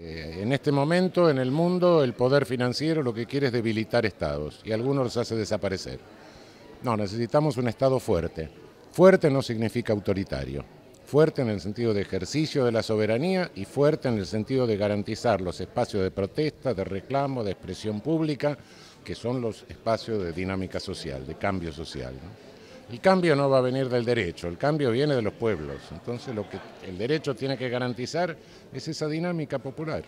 Eh, en este momento, en el mundo, el poder financiero lo que quiere es debilitar estados y algunos los hace desaparecer. No, necesitamos un estado fuerte. Fuerte no significa autoritario. Fuerte en el sentido de ejercicio de la soberanía y fuerte en el sentido de garantizar los espacios de protesta, de reclamo, de expresión pública, que son los espacios de dinámica social, de cambio social. El cambio no va a venir del derecho, el cambio viene de los pueblos. Entonces lo que el derecho tiene que garantizar es esa dinámica popular.